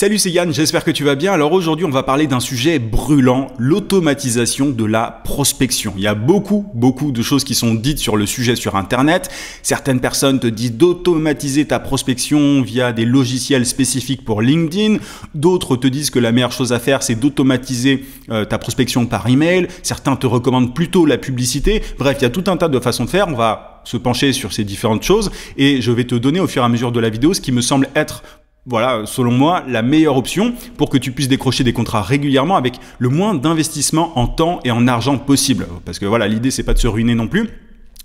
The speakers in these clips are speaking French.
Salut, c'est Yann, j'espère que tu vas bien. Alors aujourd'hui, on va parler d'un sujet brûlant, l'automatisation de la prospection. Il y a beaucoup, beaucoup de choses qui sont dites sur le sujet sur Internet. Certaines personnes te disent d'automatiser ta prospection via des logiciels spécifiques pour LinkedIn. D'autres te disent que la meilleure chose à faire, c'est d'automatiser euh, ta prospection par email. Certains te recommandent plutôt la publicité. Bref, il y a tout un tas de façons de faire. On va se pencher sur ces différentes choses et je vais te donner au fur et à mesure de la vidéo ce qui me semble être voilà, selon moi, la meilleure option pour que tu puisses décrocher des contrats régulièrement avec le moins d'investissement en temps et en argent possible. Parce que voilà, l'idée, c'est pas de se ruiner non plus.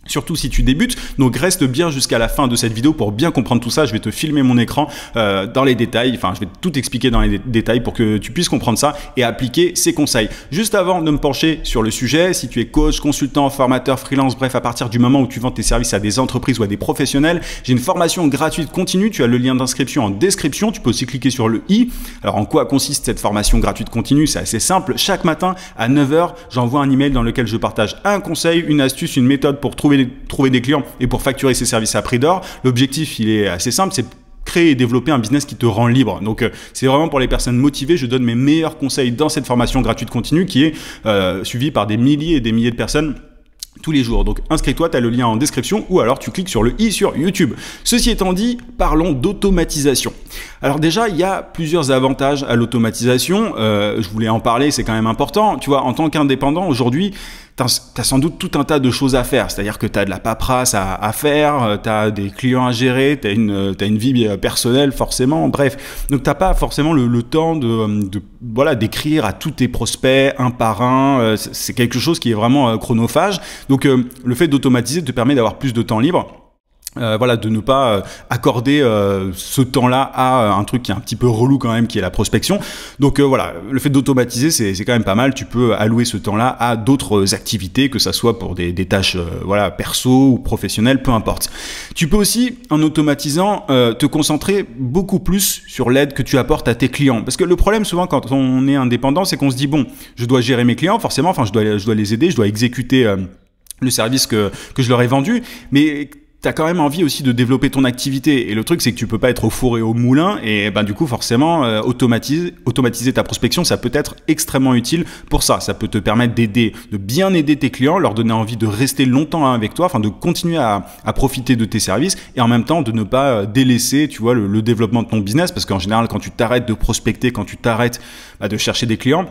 Surtout si tu débutes, donc reste bien jusqu'à la fin de cette vidéo pour bien comprendre tout ça. Je vais te filmer mon écran euh, dans les détails, enfin je vais tout expliquer dans les détails pour que tu puisses comprendre ça et appliquer ces conseils. Juste avant de me pencher sur le sujet, si tu es coach, consultant, formateur, freelance, bref, à partir du moment où tu vends tes services à des entreprises ou à des professionnels, j'ai une formation gratuite continue, tu as le lien d'inscription en description, tu peux aussi cliquer sur le i. Alors en quoi consiste cette formation gratuite continue C'est assez simple, chaque matin à 9h, j'envoie un email dans lequel je partage un conseil, une astuce, une méthode pour trouver trouver, des clients et pour facturer ses services à prix d'or, l'objectif, il est assez simple, c'est créer et développer un business qui te rend libre. Donc euh, c'est vraiment pour les personnes motivées, je donne mes meilleurs conseils dans cette formation gratuite continue qui est euh, suivie par des milliers et des milliers de personnes tous les jours. Donc inscris-toi, tu as le lien en description ou alors tu cliques sur le i sur YouTube. Ceci étant dit, parlons d'automatisation. Alors déjà, il y a plusieurs avantages à l'automatisation. Euh, je voulais en parler, c'est quand même important. Tu vois, en tant qu'indépendant, aujourd'hui, tu as, sans doute tout un tas de choses à faire. C'est-à-dire que tu as de la paperasse à, faire, euh, tu as des clients à gérer, tu as, euh, une vie euh, personnelle forcément, bref. Donc tu n'as pas forcément le, temps de, de voilà d'écrire à tous tes prospects un par un. C'est quelque chose qui est vraiment chronophage. Donc le fait d'automatiser te permet d'avoir plus de temps libre. Euh, voilà, de ne pas euh, accorder euh, ce temps-là à un truc qui est un petit peu relou quand même, qui est la prospection. Donc voilà, le fait d'automatiser, c'est, c'est quand même pas mal. Tu peux allouer ce temps-là à d'autres activités, que ça soit pour des, des tâches voilà perso ou professionnelles, peu importe. Tu peux aussi, en automatisant, te concentrer beaucoup plus sur l'aide que tu apportes à tes clients. Parce que le problème souvent quand on est indépendant, c'est qu'on se dit bon, je dois gérer mes clients, forcément, enfin je dois, je dois les aider, je dois exécuter le service que, que je leur ai vendu, mais t'as quand même envie aussi de développer ton activité. Et le truc, c'est que tu peux pas être au four et au moulin. Et eh ben, du coup, forcément, euh, automatiser, ta prospection, ça peut être extrêmement utile pour ça. Ça peut te permettre d'aider, de bien aider tes clients, leur donner envie de rester longtemps hein, avec toi, enfin, de continuer à, profiter de tes services et en même temps de ne pas euh, délaisser, tu vois, le, développement de ton business. Parce qu'en général, quand tu t'arrêtes de prospecter, quand tu t'arrêtes bah, de chercher des clients,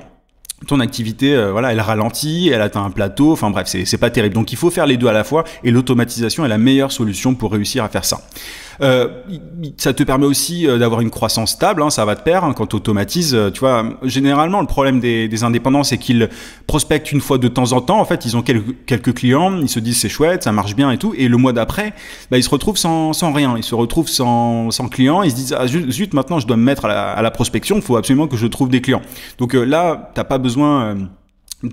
ton activité, euh, voilà, elle ralentit, elle atteint un plateau, enfin bref, c'est pas terrible. Donc il faut faire les deux à la fois et l'automatisation est la meilleure solution pour réussir à faire ça. Euh, ça te permet aussi euh, d'avoir une croissance stable, hein, ça va te perdre hein, quand tu automatises. Euh, tu vois, généralement, le problème des, des indépendants, c'est qu'ils prospectent une fois de temps en temps. En fait, ils ont quelques, clients, ils se disent c'est chouette, ça marche bien et tout. Et le mois d'après, bah, ils se retrouvent sans, sans, rien, ils se retrouvent sans, sans clients. Ils se disent ah, zut, maintenant je dois me mettre à la, à la prospection, il faut absolument que je trouve des clients. Donc là, tu pas besoin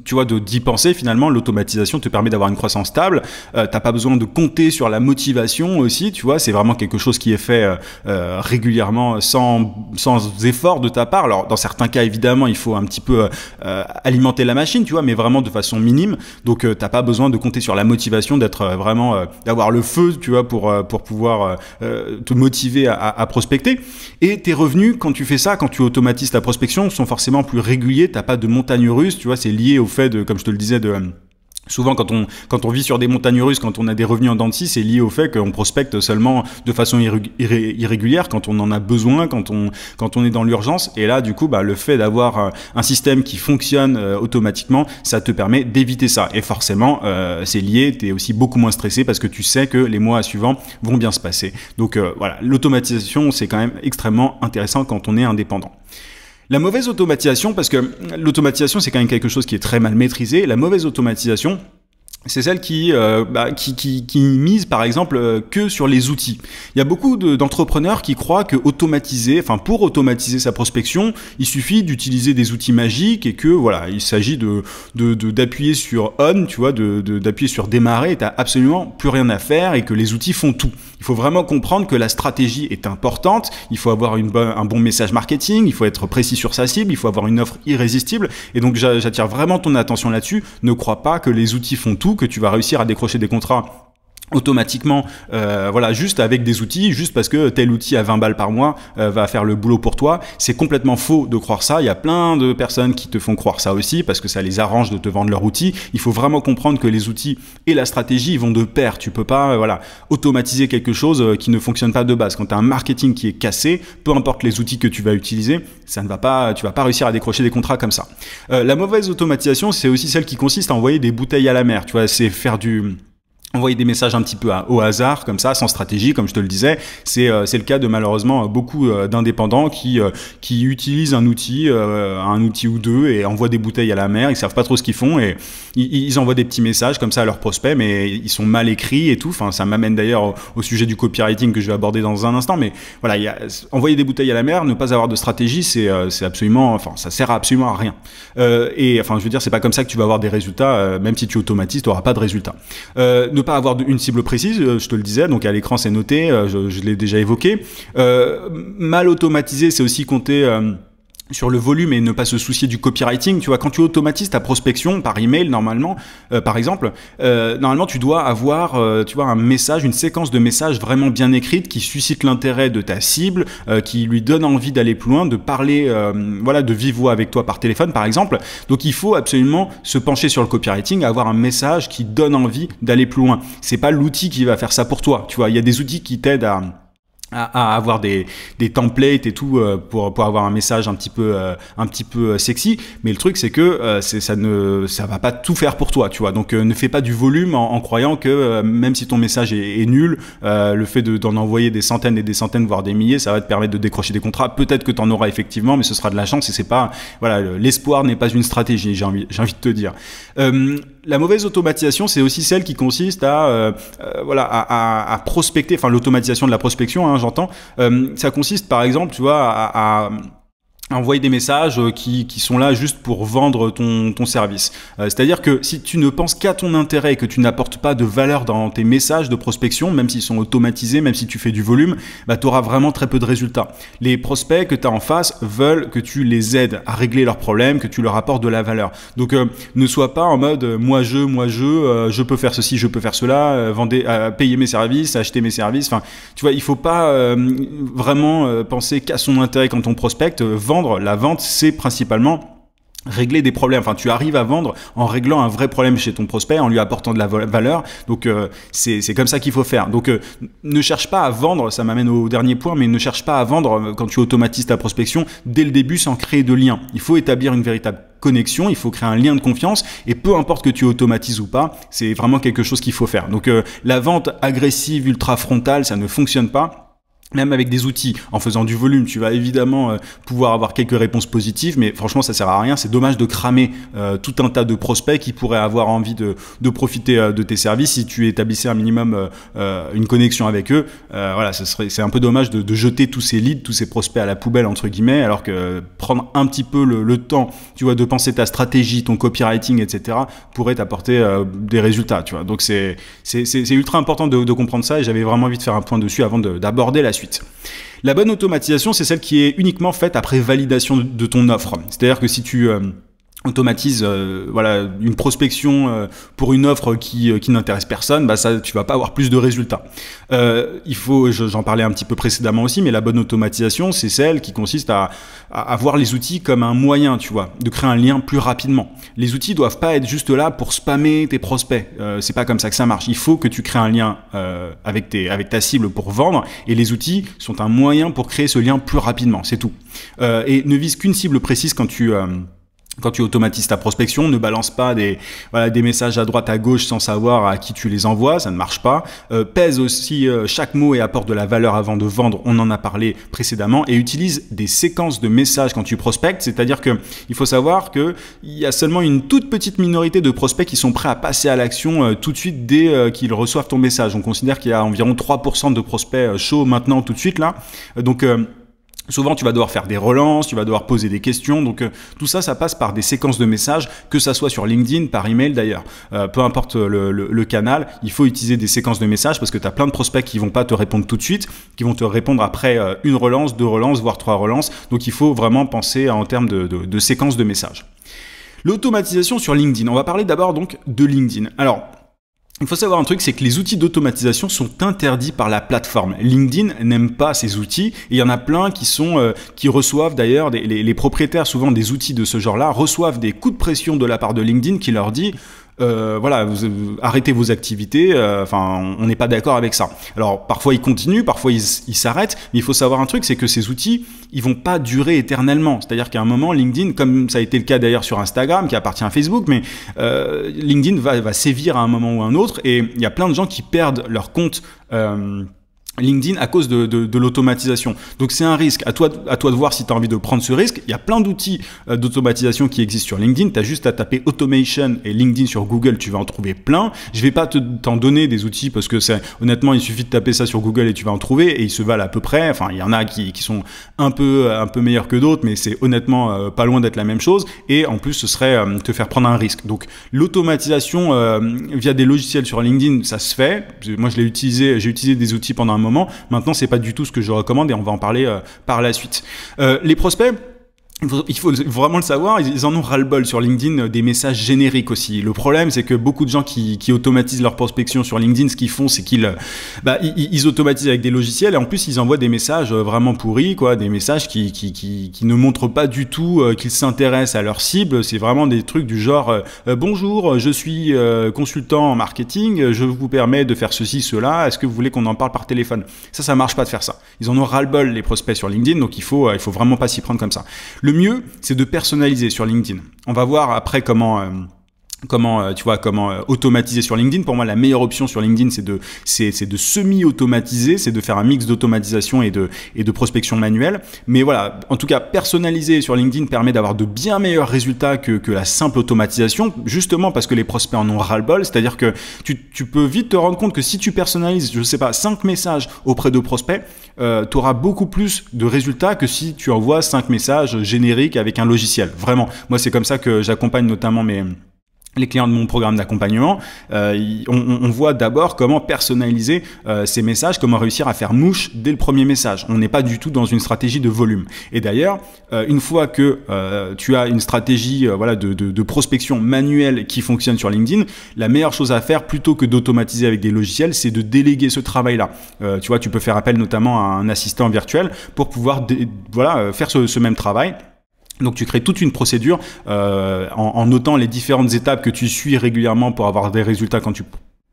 tu vois, d'y penser finalement, l'automatisation te permet d'avoir une croissance stable. Euh, T'as pas besoin de compter sur la motivation aussi, tu vois. C'est vraiment quelque chose qui est fait euh, euh, régulièrement, sans sans effort de ta part. Alors dans certains cas évidemment, il faut un petit peu euh, alimenter la machine, tu vois, mais vraiment de façon minime. Donc t'as pas besoin de compter sur la motivation, d'être vraiment d'avoir le feu, tu vois, pour pour pouvoir te motiver à, à, prospecter. Et tes revenus quand tu fais ça, quand tu automatises la prospection, sont forcément plus réguliers. T'as pas de montagne russe, tu vois. C'est lié au fait de, comme je te le disais, de... Euh, souvent, quand on, quand on vit sur des montagnes russes, quand on a des revenus en dents c'est lié au fait qu'on prospecte seulement de façon irrégulière, quand on en a besoin, quand on, quand on est dans l'urgence. Et là, du coup, bah, le fait d'avoir euh, un système qui fonctionne euh, automatiquement, ça te permet d'éviter ça. Et forcément, c'est lié, tu es aussi beaucoup moins stressé parce que tu sais que les mois suivants vont bien se passer. Donc voilà, l'automatisation, c'est quand même extrêmement intéressant quand on est indépendant. La mauvaise automatisation, parce que l'automatisation, c'est quand même quelque chose qui est très mal maîtrisé, la mauvaise automatisation, c'est celle qui, euh, bah, qui, mise par exemple euh, que sur les outils. Il y a beaucoup d'entrepreneurs qui croient que automatiser, enfin pour automatiser sa prospection, il suffit d'utiliser des outils magiques et que voilà, il s'agit de d'appuyer sur on, tu vois, d'appuyer sur démarrer, et t'as absolument plus rien à faire et que les outils font tout. Il faut vraiment comprendre que la stratégie est importante, il faut avoir un bon message marketing, il faut être précis sur sa cible, il faut avoir une offre irrésistible. Et donc j'attire vraiment ton attention là-dessus. Ne crois pas que les outils font tout, que tu vas réussir à décrocher des contrats automatiquement euh, voilà juste avec des outils juste parce que tel outil à 20 balles par mois euh, va faire le boulot pour toi c'est complètement faux de croire ça il y a plein de personnes qui te font croire ça aussi parce que ça les arrange de te vendre leur outil il faut vraiment comprendre que les outils et la stratégie vont de pair tu peux pas euh, voilà automatiser quelque chose qui ne fonctionne pas de base quand tu as un marketing qui est cassé peu importe les outils que tu vas utiliser ça ne va pas tu vas pas réussir à décrocher des contrats comme ça la mauvaise automatisation c'est aussi celle qui consiste à envoyer des bouteilles à la mer tu vois c'est faire du envoyer des messages un petit peu au hasard, comme ça, sans stratégie, comme je te le disais. C'est euh, le cas de malheureusement euh, beaucoup euh, d'indépendants qui, qui utilisent un outil, un outil ou deux, et envoient des bouteilles à la mer, ils savent pas trop ce qu'ils font, et ils, envoient des petits messages comme ça à leurs prospects, mais ils sont mal écrits et tout. Enfin, ça m'amène d'ailleurs au, sujet du copywriting que je vais aborder dans un instant, mais voilà, envoyer des bouteilles à la mer, ne pas avoir de stratégie, c'est absolument, enfin, ça sert absolument à rien. et enfin, je veux dire, c'est pas comme ça que tu vas avoir des résultats, même si tu automatises, tu n'auras pas de résultats ne pas avoir une cible précise, euh, je te le disais, donc à l'écran c'est noté, euh, je, je l'ai déjà évoqué. Euh, mal automatisé, c'est aussi compter sur le volume et ne pas se soucier du copywriting. Tu vois, quand tu automatises ta prospection par email, normalement, euh, par exemple, euh, normalement, tu dois avoir, euh, tu vois, un message, une séquence de messages vraiment bien écrite qui suscite l'intérêt de ta cible, qui lui donne envie d'aller plus loin, de parler, voilà, de vive avec toi par téléphone, par exemple. Donc, il faut absolument se pencher sur le copywriting, avoir un message qui donne envie d'aller plus loin. C'est pas l'outil qui va faire ça pour toi. Tu vois, il y a des outils qui t'aident à à, avoir des, des, templates et tout euh, pour, pour avoir un message un petit peu euh, un petit peu euh, sexy mais le truc c'est que ça ne ça va pas tout faire pour toi tu vois donc ne fais pas du volume en, croyant que même si ton message est, nul le fait d'en envoyer des centaines et des centaines voire des milliers ça va te permettre de décrocher des contrats peut-être que tu en auras effectivement mais ce sera de la chance et c'est pas voilà l'espoir n'est pas une stratégie j'ai envie j'ai envie de te dire la mauvaise automatisation, c'est aussi celle qui consiste à, euh, euh, voilà, à, à, prospecter, enfin l'automatisation de la prospection, hein, j'entends. Euh, ça consiste par exemple, tu vois, à, à envoyer des messages euh, qui, qui, sont là juste pour vendre ton, ton service. Euh, c'est-à-dire que si tu ne penses qu'à ton intérêt et que tu n'apportes pas de valeur dans tes messages de prospection, même s'ils sont automatisés, même si tu fais du volume, bah, tu auras vraiment très peu de résultats. Les prospects que tu as en face veulent que tu les aides à régler leurs problèmes, que tu leur apportes de la valeur. Donc euh, ne sois pas en mode moi je, moi je, je peux faire ceci, je peux faire cela, vendez, payer mes services, acheter mes services. Enfin, tu vois, il faut pas vraiment penser qu'à son intérêt quand on prospecte la vente, c'est principalement régler des problèmes. Enfin, tu arrives à vendre en réglant un vrai problème chez ton prospect, en lui apportant de la valeur. Donc, euh, c'est comme ça qu'il faut faire. Donc, euh, ne cherche pas à vendre, ça m'amène au dernier point, mais ne cherche pas à vendre euh, quand tu automatises ta prospection dès le début sans créer de lien. Il faut établir une véritable connexion, il faut créer un lien de confiance et peu importe que tu automatises ou pas, c'est vraiment quelque chose qu'il faut faire. Donc, la vente agressive, ultra frontale, ça ne fonctionne pas même avec des outils, en faisant du volume, tu vas évidemment euh, pouvoir avoir quelques réponses positives, mais franchement, ça sert à rien. C'est dommage de cramer euh, tout un tas de prospects qui pourraient avoir envie de, profiter euh, de tes services si tu établissais un minimum une connexion avec eux. voilà, c'est un peu dommage de, jeter tous ces leads, tous ces prospects à la poubelle entre guillemets, alors que prendre un petit peu le, temps, tu vois, de penser ta stratégie, ton copywriting, etc., pourrait t'apporter des résultats, tu vois. Donc c'est c'est, ultra important de, de comprendre ça et j'avais vraiment envie de faire un point dessus avant de, d'aborder la suite. La bonne automatisation, c'est celle qui est uniquement faite après validation de, ton offre. C'est-à-dire que si tu... Euh, automatise euh, voilà une prospection euh, pour une offre qui, euh, qui n'intéresse personne bah ça tu vas pas avoir plus de résultats il faut j'en parlais un petit peu précédemment aussi mais la bonne automatisation c'est celle qui consiste à, avoir les outils comme un moyen tu vois de créer un lien plus rapidement les outils doivent pas être juste là pour spammer tes prospects c'est pas comme ça que ça marche il faut que tu crées un lien avec tes avec ta cible pour vendre et les outils sont un moyen pour créer ce lien plus rapidement c'est tout et ne vise qu'une cible précise quand tu quand tu automatises ta prospection, ne balance pas des, voilà, des messages à droite, à gauche sans savoir à qui tu les envoies, ça ne marche pas. Euh, pèse aussi euh, chaque mot et apporte de la valeur avant de vendre, on en a parlé précédemment, et utilise des séquences de messages quand tu prospectes, c'est-à-dire que il faut savoir qu'il y a seulement une toute petite minorité de prospects qui sont prêts à passer à l'action euh, tout de suite dès qu'ils reçoivent ton message. On considère qu'il y a environ 3% de prospects chauds maintenant tout de suite là. donc Souvent, tu vas devoir faire des relances, tu vas devoir poser des questions. Donc, euh, tout ça, ça passe par des séquences de messages, que ça soit sur LinkedIn, par email d'ailleurs. Euh, peu importe le, canal, il faut utiliser des séquences de messages parce que tu as plein de prospects qui vont pas te répondre tout de suite, qui vont te répondre après euh, une relance, deux relances, voire trois relances. Donc, il faut vraiment penser en termes de, de séquences de messages. L'automatisation sur LinkedIn. On va parler d'abord donc de LinkedIn. Alors, il faut savoir un truc, c'est que les outils d'automatisation sont interdits par la plateforme. LinkedIn n'aime pas ces outils. Et il y en a plein qui sont, euh, qui reçoivent d'ailleurs les, les, propriétaires souvent des outils de ce genre-là reçoivent des coups de pression de la part de LinkedIn qui leur dit euh, voilà, vous, arrêtez vos activités. Euh, enfin, on n'est pas d'accord avec ça. Alors parfois ils continuent, parfois ils s'arrêtent. Mais il faut savoir un truc, c'est que ces outils, ils vont pas durer éternellement. C'est-à-dire qu'à un moment, LinkedIn, comme ça a été le cas d'ailleurs sur Instagram, qui appartient à Facebook, mais euh, LinkedIn va, va, sévir à un moment ou un autre. Et il y a plein de gens qui perdent leur compte. LinkedIn à cause de, l'automatisation. Donc c'est un risque. À toi, à toi de voir si tu as envie de prendre ce risque. Il y a plein d'outils euh, d'automatisation qui existent sur LinkedIn. Tu as juste à taper automation et LinkedIn sur Google, tu vas en trouver plein. Je vais pas t'en donner des outils parce que c'est honnêtement, il suffit de taper ça sur Google et tu vas en trouver et ils se valent à peu près. Enfin, il y en a qui, qui sont un peu un peu meilleurs que d'autres, mais c'est honnêtement euh, pas loin d'être la même chose. Et en plus, ce serait euh, te faire prendre un risque. Donc l'automatisation via des logiciels sur LinkedIn, ça se fait. Moi, je l'ai utilisé, j'ai utilisé des outils pendant un moment. Maintenant, c'est pas du tout ce que je recommande et on va en parler euh, par la suite. Euh, les prospects il faut vraiment le savoir, ils en ont ras-le-bol sur LinkedIn euh, des messages génériques aussi. Le problème, c'est que beaucoup de gens qui, qui, automatisent leur prospection sur LinkedIn, ce qu'ils font, c'est qu'ils euh, bah, ils, automatisent avec des logiciels et en plus, ils envoient des messages euh, vraiment pourris, quoi, des messages qui, qui, qui, ne montrent pas du tout qu'ils s'intéressent à leur cible. C'est vraiment des trucs du genre Bonjour, je suis consultant en marketing, je vous permets de faire ceci, cela, est-ce que vous voulez qu'on en parle par téléphone ?» Ça, ça marche pas de faire ça. Ils en ont ras-le-bol les prospects sur LinkedIn, donc il faut, il faut vraiment pas s'y prendre comme ça. Le mieux, c'est de personnaliser sur LinkedIn. On va voir après comment euh, comment euh, tu vois comment euh, automatiser sur LinkedIn pour moi la meilleure option sur LinkedIn c'est de c'est de semi automatiser c'est de faire un mix d'automatisation et de et de prospection manuelle mais voilà en tout cas personnaliser sur LinkedIn permet d'avoir de bien meilleurs résultats que, que la simple automatisation justement parce que les prospects en ont ras le bol c'est-à-dire que tu, tu peux vite te rendre compte que si tu personnalises je sais pas cinq messages auprès de prospects euh, tu auras beaucoup plus de résultats que si tu envoies cinq messages génériques avec un logiciel vraiment moi c'est comme ça que j'accompagne notamment mes les clients de mon programme d'accompagnement, euh, on, voit d'abord comment personnaliser euh, ces messages, comment réussir à faire mouche dès le premier message. On n'est pas du tout dans une stratégie de volume. Et d'ailleurs, euh, une fois que tu as une stratégie voilà, de, prospection manuelle qui fonctionne sur LinkedIn, la meilleure chose à faire, plutôt que d'automatiser avec des logiciels, c'est de déléguer ce travail-là. tu vois, tu peux faire appel notamment à un assistant virtuel pour pouvoir voilà, faire ce même travail. Donc tu crées toute une procédure euh, en, notant les différentes étapes que tu suis régulièrement pour avoir des résultats quand tu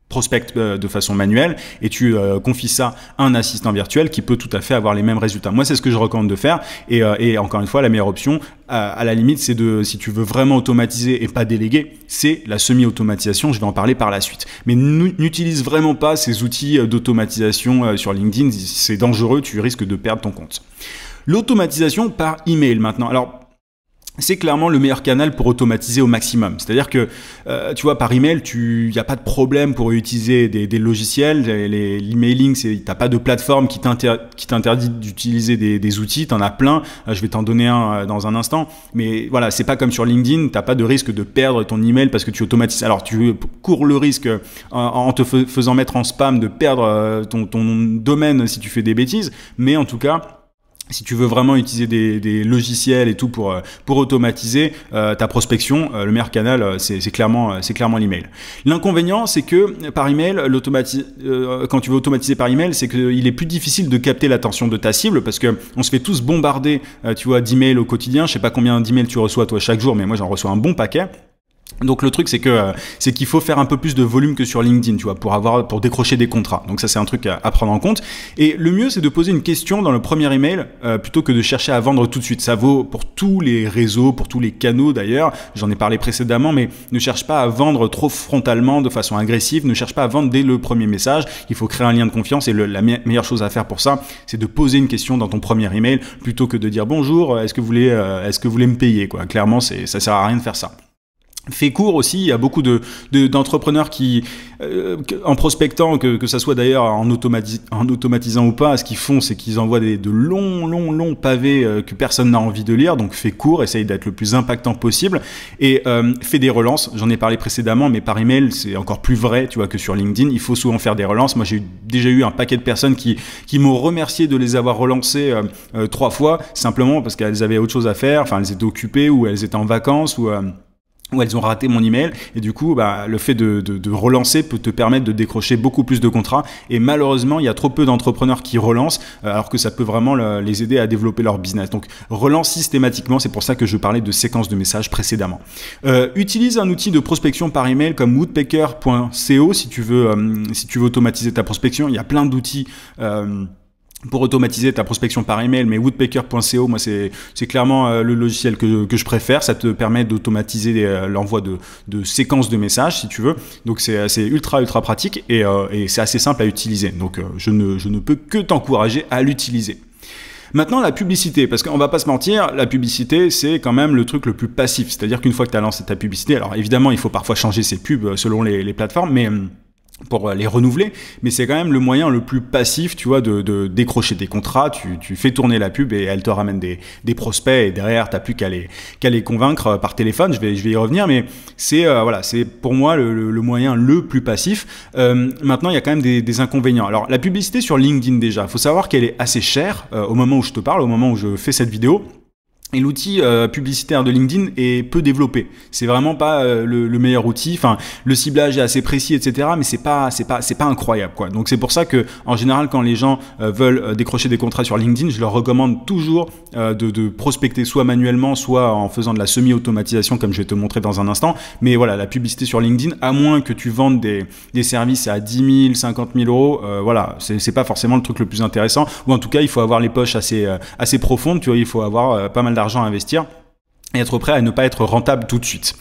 prospectes euh, de façon manuelle et tu euh, confies ça à un assistant virtuel qui peut tout à fait avoir les mêmes résultats. Moi, c'est ce que je recommande de faire et, et encore une fois, la meilleure option, à la limite, c'est de, si tu veux vraiment automatiser et pas déléguer, c'est la semi-automatisation. Je vais en parler par la suite. Mais n'utilise vraiment pas ces outils d'automatisation sur LinkedIn. C'est dangereux. Tu risques de perdre ton compte. L'automatisation par email maintenant. Alors, c'est clairement le meilleur canal pour automatiser au maximum. C'est-à-dire que, euh, tu vois, par email, il n'y a pas de problème pour utiliser des, logiciels. L'emailing, les, tu n'as pas de plateforme qui t'interdit d'utiliser des, outils. Tu en as plein. Euh, je vais t'en donner un euh, dans un instant. Mais voilà, c'est pas comme sur LinkedIn. Tu pas de risque de perdre ton email parce que tu automatises. Alors, tu cours le risque en, te faisant mettre en spam de perdre ton domaine si tu fais des bêtises. Mais en tout cas, si tu veux vraiment utiliser des, logiciels et tout pour, euh, pour automatiser euh, ta prospection, euh, le meilleur canal, c'est clairement, c'est clairement l'email. L'inconvénient, c'est que par email, quand tu veux automatiser par email, c'est qu'il est plus difficile de capter l'attention de ta cible parce que on se fait tous bombarder, tu vois, d'emails au quotidien. Je sais pas combien d'emails tu reçois toi chaque jour, mais moi j'en reçois un bon paquet. Donc le truc c'est que euh, c'est qu'il faut faire un peu plus de volume que sur LinkedIn, tu vois, pour avoir pour décrocher des contrats. Donc ça c'est un truc à, prendre en compte. Et le mieux c'est de poser une question dans le premier email euh, plutôt que de chercher à vendre tout de suite. Ça vaut pour tous les réseaux, pour tous les canaux d'ailleurs. J'en ai parlé précédemment, mais ne cherche pas à vendre trop frontalement, de façon agressive. Ne cherche pas à vendre dès le premier message. Il faut créer un lien de confiance et la meilleure chose à faire pour ça, c'est de poser une question dans ton premier email plutôt que de dire bonjour, euh, est-ce que vous voulez, est-ce que vous voulez me payer quoi. Clairement c'est ça sert à rien de faire ça fait court aussi. Il y a beaucoup d'entrepreneurs de, qui, euh, en prospectant, que, que ça soit d'ailleurs en, automatisant ou pas, ce qu'ils font, c'est qu'ils envoient des, de longs, longs, longs pavés euh, que personne n'a envie de lire. Donc fait court, essaye d'être le plus impactant possible et euh, fait des relances. J'en ai parlé précédemment, mais par email, c'est encore plus vrai, tu vois, que sur LinkedIn. Il faut souvent faire des relances. Moi, j'ai déjà eu un paquet de personnes qui, qui m'ont remercié de les avoir relancées euh, trois fois, simplement parce qu'elles avaient autre chose à faire, enfin, elles étaient occupées ou elles étaient en vacances ou où elles ont raté mon email et du coup bah, le fait de, relancer peut te permettre de décrocher beaucoup plus de contrats et malheureusement il y a trop peu d'entrepreneurs qui relancent euh, alors que ça peut vraiment les aider à développer leur business donc relance systématiquement c'est pour ça que je parlais de séquence de messages précédemment euh, utilise un outil de prospection par email comme woodpecker.co si tu veux euh, si tu veux automatiser ta prospection il y a plein d'outils pour automatiser ta prospection par email, mais woodpecker.co, moi c'est clairement euh, le logiciel que, que, je préfère. Ça te permet d'automatiser euh, l'envoi de, de, séquences de messages si tu veux. Donc c'est euh, ultra ultra pratique et, et c'est assez simple à utiliser. Donc je ne, je ne peux que t'encourager à l'utiliser. Maintenant, la publicité, parce qu'on va pas se mentir, la publicité, c'est quand même le truc le plus passif. C'est-à-dire qu'une fois que tu as lancé ta publicité, alors évidemment, il faut parfois changer ses pubs selon les plateformes, mais... Hum, pour euh, les renouveler, mais c'est quand même le moyen le plus passif, tu vois, de, décrocher des contrats, tu, fais tourner la pub et elle te ramène des, prospects et derrière, t'as plus qu'à les, les convaincre euh, par téléphone, je vais, je vais y revenir, mais c'est euh, voilà, c'est pour moi le, moyen le plus passif. maintenant, il y a quand même des, inconvénients. Alors, la publicité sur LinkedIn déjà, faut savoir qu'elle est assez chère au moment où je te parle, au moment où je fais cette vidéo. Et l'outil euh, publicitaire de LinkedIn est peu développé. C'est vraiment pas euh, le, meilleur outil. Enfin, le ciblage est assez précis, etc. Mais c'est pas, c'est pas, c'est pas incroyable, quoi. Donc c'est pour ça que, en général, quand les gens euh, veulent décrocher des contrats sur LinkedIn, je leur recommande toujours de, prospecter soit manuellement, soit en faisant de la semi-automatisation, comme je vais te montrer dans un instant. Mais voilà, la publicité sur LinkedIn, à moins que tu vendes des, des services à 10 000, 50 000 euros, voilà, c'est pas forcément le truc le plus intéressant. Ou en tout cas, il faut avoir les poches assez, assez profondes. Tu vois, il faut avoir pas mal d'argent à investir et être prêt à ne pas être rentable tout de suite.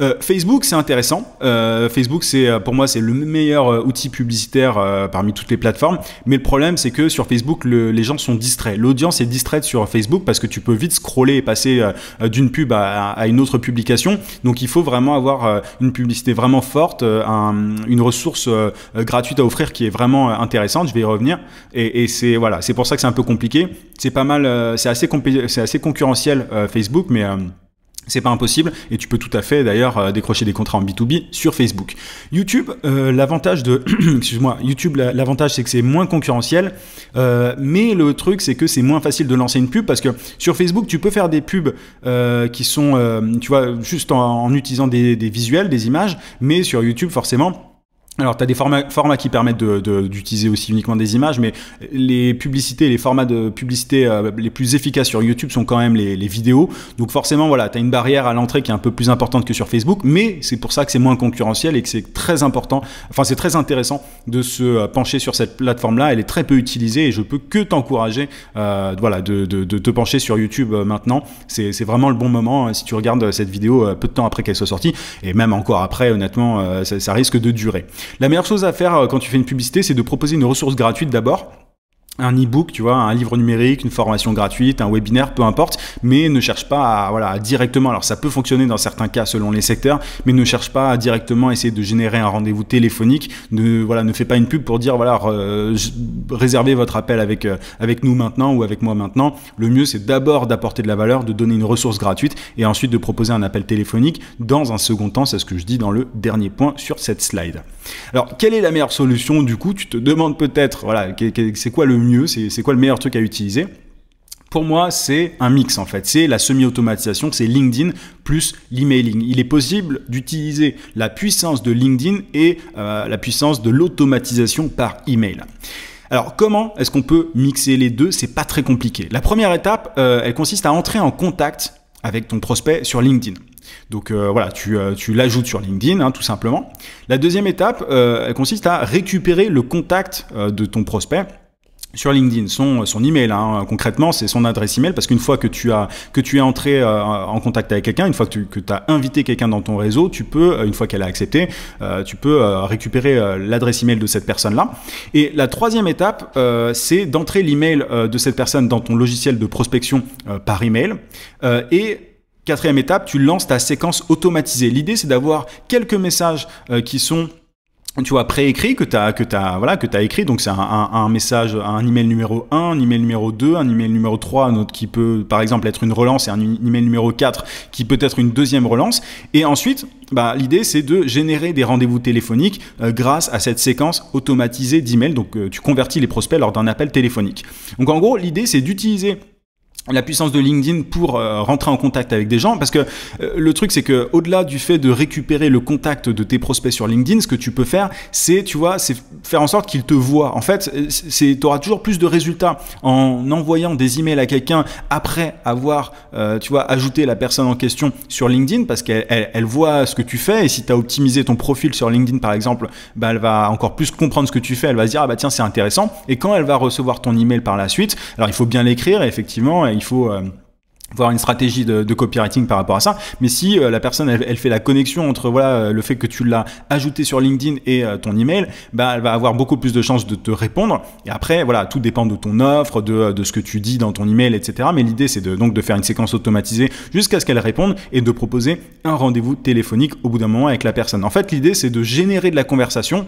Euh, Facebook, c'est intéressant. Euh, Facebook, c'est euh, pour moi, c'est le meilleur outil publicitaire parmi toutes les plateformes. Mais le problème, c'est que sur Facebook, les gens sont distraits. L'audience est distraite sur Facebook parce que tu peux vite scroller et passer d'une pub à, une autre publication. Donc, il faut vraiment avoir une publicité vraiment forte, une ressource gratuite à offrir qui est vraiment intéressante. Je vais y revenir. Et, c'est voilà, c'est pour ça que c'est un peu compliqué. C'est pas mal, c'est assez, assez concurrentiel Facebook, mais c'est pas impossible et tu peux tout à fait d'ailleurs euh, décrocher des contrats en B2B sur Facebook. YouTube, euh, l'avantage de excuse-moi, YouTube l'avantage c'est que c'est moins concurrentiel euh, mais le truc c'est que c'est moins facile de lancer une pub parce que sur Facebook, tu peux faire des pubs qui sont tu vois juste en, utilisant des, des visuels, des images, mais sur YouTube forcément alors, tu as des formats, qui permettent d'utiliser aussi uniquement des images, mais les publicités, les formats de publicité euh, les plus efficaces sur YouTube sont quand même les, vidéos. Donc, forcément, voilà, tu as une barrière à l'entrée qui est un peu plus importante que sur Facebook, mais c'est pour ça que c'est moins concurrentiel et que c'est très important, enfin, c'est très intéressant de se euh, pencher sur cette plateforme-là. Elle est très peu utilisée et je peux que t'encourager, euh, voilà, de, te pencher sur YouTube maintenant. C'est vraiment le bon moment hein, si tu regardes cette vidéo peu de temps après qu'elle soit sortie et même encore après, honnêtement, ça risque de durer. La meilleure chose à faire euh, quand tu fais une publicité, c'est de proposer une ressource gratuite d'abord un e-book, tu vois, un livre numérique, une formation gratuite, un webinaire, peu importe, mais ne cherche pas à, voilà, directement, alors ça peut fonctionner dans certains cas selon les secteurs, mais ne cherche pas à directement essayer de générer un rendez-vous téléphonique, ne, voilà, ne fais pas une pub pour dire, voilà, réservez votre appel avec, euh, avec nous maintenant ou avec moi maintenant. Le mieux, c'est d'abord d'apporter de la valeur, de donner une ressource gratuite et ensuite de proposer un appel téléphonique dans un second temps, c'est ce que je dis dans le dernier point sur cette slide. Alors, quelle est la meilleure solution du coup Tu te demandes peut-être, voilà, c'est quoi le c'est quoi le meilleur truc à utiliser pour moi, c'est un mix en fait. C'est la semi-automatisation, c'est LinkedIn plus l'emailing. Il est possible d'utiliser la puissance de LinkedIn et euh, la puissance de l'automatisation par email. Alors comment est-ce qu'on peut mixer les deux C'est pas très compliqué. La première étape, euh, elle consiste à entrer en contact avec ton prospect sur LinkedIn. Donc euh, voilà, tu, l'ajoutes sur LinkedIn, hein, tout simplement. La deuxième étape, elle consiste à récupérer le contact de ton prospect sur LinkedIn, son, son email, hein, concrètement, c'est son adresse email, parce qu'une fois que tu, as, que tu es entré euh, en contact avec quelqu'un, une fois que tu as invité quelqu'un dans ton réseau, tu peux, euh, une fois qu'elle a accepté, euh, tu peux récupérer l'adresse email de cette personne-là. Et la troisième étape, c'est d'entrer l'email de cette personne dans ton logiciel de prospection par email. et quatrième étape, tu lances ta séquence automatisée. L'idée, c'est d'avoir quelques messages qui sont tu vois, préécrit que tu as, que t'as voilà, que t'as écrit. Donc, c'est un, message, un email numéro 1, un email numéro 2, un email numéro 3, un autre qui peut, par exemple, être une relance et un email numéro 4 qui peut être une deuxième relance. Et ensuite, bah, l'idée, c'est de générer des rendez-vous téléphoniques euh, grâce à cette séquence automatisée d'emails. Donc, euh, tu convertis les prospects lors d'un appel téléphonique. Donc, en gros, l'idée, c'est d'utiliser la puissance de LinkedIn pour euh, rentrer en contact avec des gens parce que euh, le truc c'est que au-delà du fait de récupérer le contact de tes prospects sur LinkedIn ce que tu peux faire c'est tu vois c'est faire en sorte qu'ils te voient en fait euh, c'est tu auras toujours plus de résultats en envoyant des emails à quelqu'un après avoir tu vois ajouté la personne en question sur LinkedIn parce qu'elle elle, voit ce que tu fais et si tu as optimisé ton profil sur LinkedIn par exemple bah elle va encore plus comprendre ce que tu fais elle va se dire ah bah tiens c'est intéressant et quand elle va recevoir ton email par la suite alors il faut bien l'écrire effectivement il faut euh, voir une stratégie de, copywriting par rapport à ça. Mais si euh, la personne elle, fait la connexion entre voilà euh, le fait que tu l'as ajouté sur LinkedIn et ton email, bah elle va avoir beaucoup plus de chances de te répondre. Et après voilà tout dépend de ton offre, de, ce que tu dis dans ton email, etc. Mais l'idée c'est donc de faire une séquence automatisée jusqu'à ce qu'elle réponde et de proposer un rendez-vous téléphonique au bout d'un moment avec la personne. En fait l'idée c'est de générer de la conversation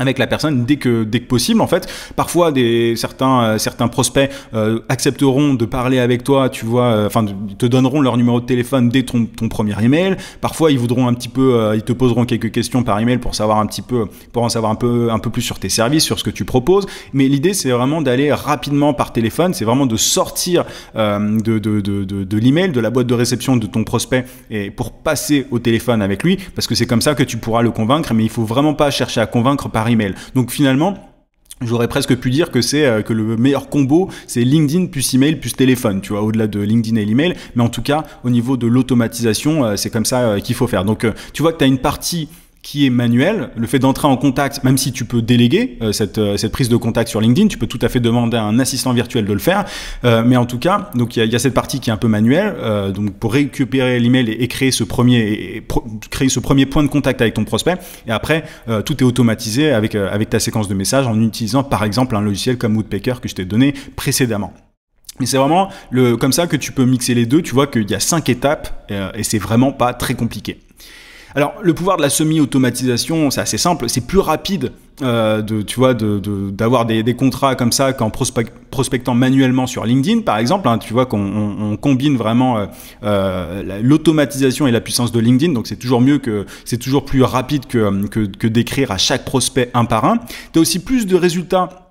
avec la personne dès que dès que possible en fait parfois des certains euh, certains prospects euh, accepteront de parler avec toi tu vois euh, enfin te donneront leur numéro de téléphone dès ton, ton premier email parfois ils voudront un petit peu ils te poseront quelques questions par email pour savoir un petit peu pour en savoir un peu un peu plus sur tes services sur ce que tu proposes mais l'idée c'est vraiment d'aller rapidement par téléphone c'est vraiment de sortir de de, de, de, de l'email de la boîte de réception de ton prospect et pour passer au téléphone avec lui parce que c'est comme ça que tu pourras le convaincre mais il faut vraiment pas chercher à convaincre par email. Donc finalement, J'aurais presque pu dire que c'est euh, que le meilleur combo, c'est LinkedIn plus email plus téléphone, tu vois, au-delà de LinkedIn et l'email. Mais en tout cas, au niveau de l'automatisation, euh, c'est comme ça euh, qu'il faut faire. Donc, tu vois que tu as une partie qui est manuel, le fait d'entrer en contact, même si tu peux déléguer euh, euh, cette, prise de contact sur LinkedIn, tu peux tout à fait demander à un assistant virtuel de le faire, euh, mais en tout cas, donc il y, a, cette partie qui est un peu manuelle, donc pour récupérer l'email et, créer ce premier créer ce premier point de contact avec ton prospect, et après tout est automatisé avec avec ta séquence de messages en utilisant par exemple un logiciel comme Woodpecker que je t'ai donné précédemment. Mais c'est vraiment le, comme ça que tu peux mixer les deux. Tu vois qu'il y a cinq étapes et c'est vraiment pas très compliqué. Alors, le pouvoir de la semi-automatisation, c'est assez simple, c'est plus rapide euh, de, tu vois, d'avoir des, contrats comme ça qu'en prospectant manuellement sur LinkedIn, par exemple. Hein, tu vois qu'on combine vraiment euh, euh, l'automatisation et la puissance de LinkedIn, donc c'est toujours mieux que, c'est toujours plus rapide que, que d'écrire à chaque prospect un par un. Tu as aussi plus de résultats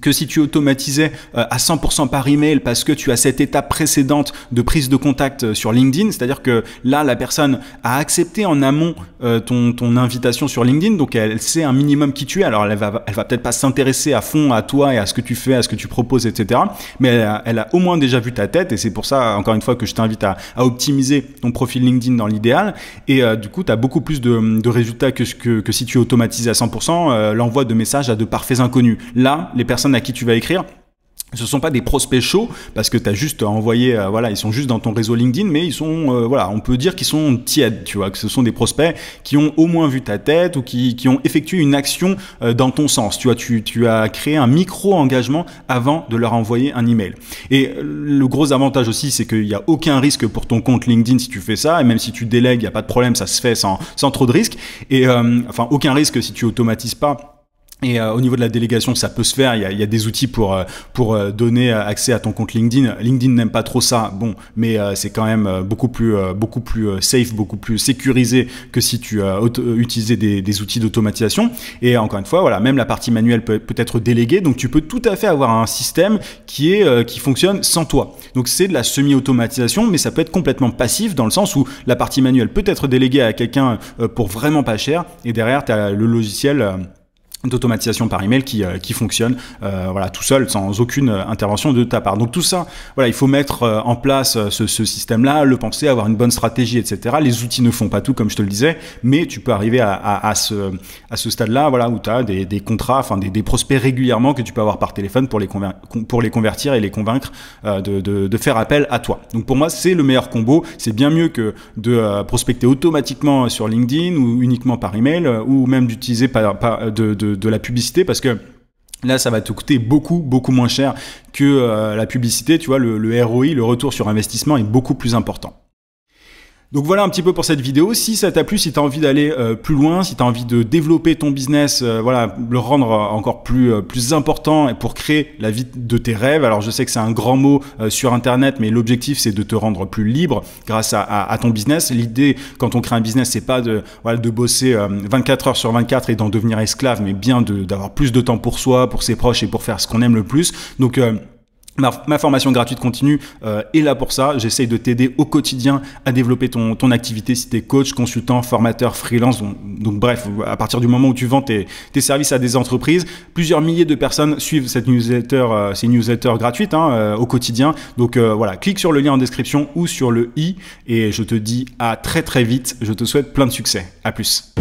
que si tu automatisais euh, à 100% par email parce que tu as cette étape précédente de prise de contact euh, sur LinkedIn, c'est-à-dire que là la personne a accepté en amont euh, ton, ton invitation sur LinkedIn, donc elle sait un minimum qui tu es. Alors elle va elle va peut-être pas s'intéresser à fond à toi et à ce que tu fais, à ce que tu proposes, etc. Mais elle a, au moins déjà vu ta tête et c'est pour ça encore une fois que je t'invite à, optimiser ton profil LinkedIn dans l'idéal et du coup tu as beaucoup plus de, résultats que, que que si tu automatisais à 100% l'envoi de messages à de parfaits inconnus. Là les personnes à qui tu vas écrire, ce sont pas des prospects chauds parce que tu as juste envoyé euh, voilà ils sont juste dans ton réseau LinkedIn mais ils sont euh, voilà on peut dire qu'ils sont tièdes tu vois que ce sont des prospects qui ont au moins vu ta tête ou qui, ont effectué une action euh, dans ton sens tu vois tu, as créé un micro engagement avant de leur envoyer un email et le gros avantage aussi c'est qu'il n'y a aucun risque pour ton compte LinkedIn si tu fais ça et même si tu délègues il n'y a pas de problème ça se fait sans, sans trop de risques. et enfin aucun risque si tu automatises pas et euh, au niveau de la délégation, ça peut se faire. Il y a, il y a des outils pour euh, pour euh, donner accès à ton compte LinkedIn. LinkedIn n'aime pas trop ça, bon, mais c'est quand même beaucoup plus beaucoup plus safe, beaucoup plus sécurisé que si tu utilisais des, des outils d'automatisation. Et encore une fois, voilà, même la partie manuelle peut, peut, être déléguée. Donc tu peux tout à fait avoir un système qui est qui fonctionne sans toi. Donc c'est de la semi-automatisation, mais ça peut être complètement passif dans le sens où la partie manuelle peut être déléguée à quelqu'un pour vraiment pas cher. Et derrière, tu as le logiciel d'automatisation par email qui, euh, qui fonctionne euh, voilà tout seul sans aucune euh, intervention de ta part donc tout ça voilà il faut mettre en place ce, système là le penser avoir une bonne stratégie etc les outils ne font pas tout comme je te le disais mais tu peux arriver à, à, ce à ce stade là voilà où tu as des, contrats enfin des, prospects régulièrement que tu peux avoir par téléphone pour les pour les convertir et les convaincre de, de, faire appel à toi donc pour moi c'est le meilleur combo c'est bien mieux que de prospecter automatiquement sur LinkedIn ou uniquement par email ou même d'utiliser par, de de la publicité parce que Là, ça va te coûter beaucoup, beaucoup moins cher que euh, la publicité. Tu vois, le ROI, le retour sur investissement, est beaucoup plus important. Donc voilà un petit peu pour cette vidéo. Si ça t'a plu, si tu as envie d'aller euh, plus loin, si tu as envie de développer ton business, euh, voilà, le rendre euh, encore plus plus important et pour créer la vie de tes rêves. Alors je sais que c'est un grand mot sur internet, mais l'objectif c'est de te rendre plus libre grâce à, ton business. L'idée quand on crée un business, c'est pas de voilà de bosser 24 heures sur 24 et d'en devenir esclave, mais bien d'avoir plus de temps pour soi, pour ses proches et pour faire ce qu'on aime le plus. Donc Ma, formation gratuite continue euh, est là pour ça. J'essaye de t'aider au quotidien à développer ton, ton activité si tu es coach, consultant, formateur, freelance. Donc, bref, à partir du moment où tu vends tes, tes, services à des entreprises, plusieurs milliers de personnes suivent cette newsletter, euh, ces newsletters gratuites hein, euh, au quotidien. Donc voilà, clique sur le lien en description ou sur le i et je te dis à très très vite. Je te souhaite plein de succès. À plus.